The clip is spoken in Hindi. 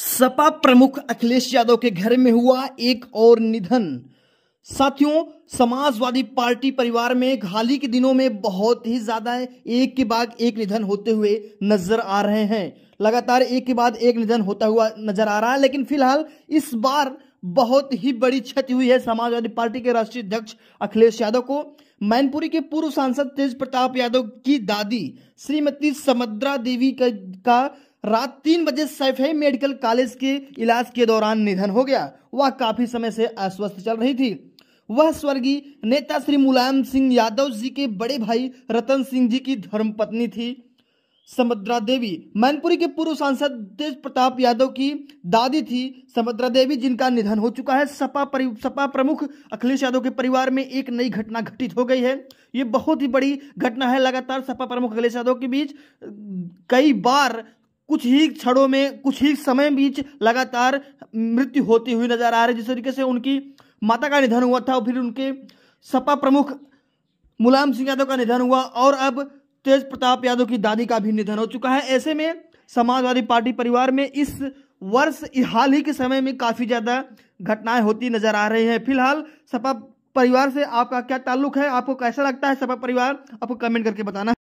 सपा प्रमुख अखिलेश यादव के घर में हुआ एक और निधन साथियों समाजवादी पार्टी परिवार में हाल ही के दिनों में बहुत ही ज्यादा एक के बाद एक निधन होते हुए नजर आ रहे हैं लगातार एक के बाद एक निधन होता हुआ नजर आ रहा है लेकिन फिलहाल इस बार बहुत ही बड़ी क्षति हुई है समाजवादी पार्टी के राष्ट्रीय अध्यक्ष अखिलेश यादव को मैनपुरी के पूर्व सांसद तेज प्रताप यादव की दादी श्रीमती समद्रा देवी का रात तीन बजे सैफई मेडिकल कॉलेज के इलाज के दौरान निधन हो गया वह काफी समय से अस्वस्थ चल रही थी वह स्वर्गीय नेता श्री मुलायम सिंह यादव जी के बड़े भाई रतन सिंह जी की धर्मपत्नी थी समुद्रा देवी मैनपुरी के पूर्व सांसद तेज प्रताप यादव की दादी थी समद्रा देवी जिनका निधन हो चुका है सपा परि सपा प्रमुख अखिलेश यादव के परिवार में एक नई घटना घटित हो गई है ये बहुत ही बड़ी घटना है लगातार सपा प्रमुख अखिलेश यादव के बीच कई बार कुछ ही क्षणों में कुछ ही समय बीच लगातार मृत्यु होती हुई नजर आ रही जिस तरीके से उनकी माता का निधन हुआ था और फिर उनके सपा प्रमुख मुलायम सिंह यादव का निधन हुआ और अब तेज प्रताप यादव की दादी का भी निधन हो चुका है ऐसे में समाजवादी पार्टी परिवार में इस वर्ष हाल ही के समय में काफ़ी ज़्यादा घटनाएं होती नजर आ रही हैं फिलहाल सपा परिवार से आपका क्या ताल्लुक है आपको कैसा लगता है सपा परिवार आपको कमेंट करके बताना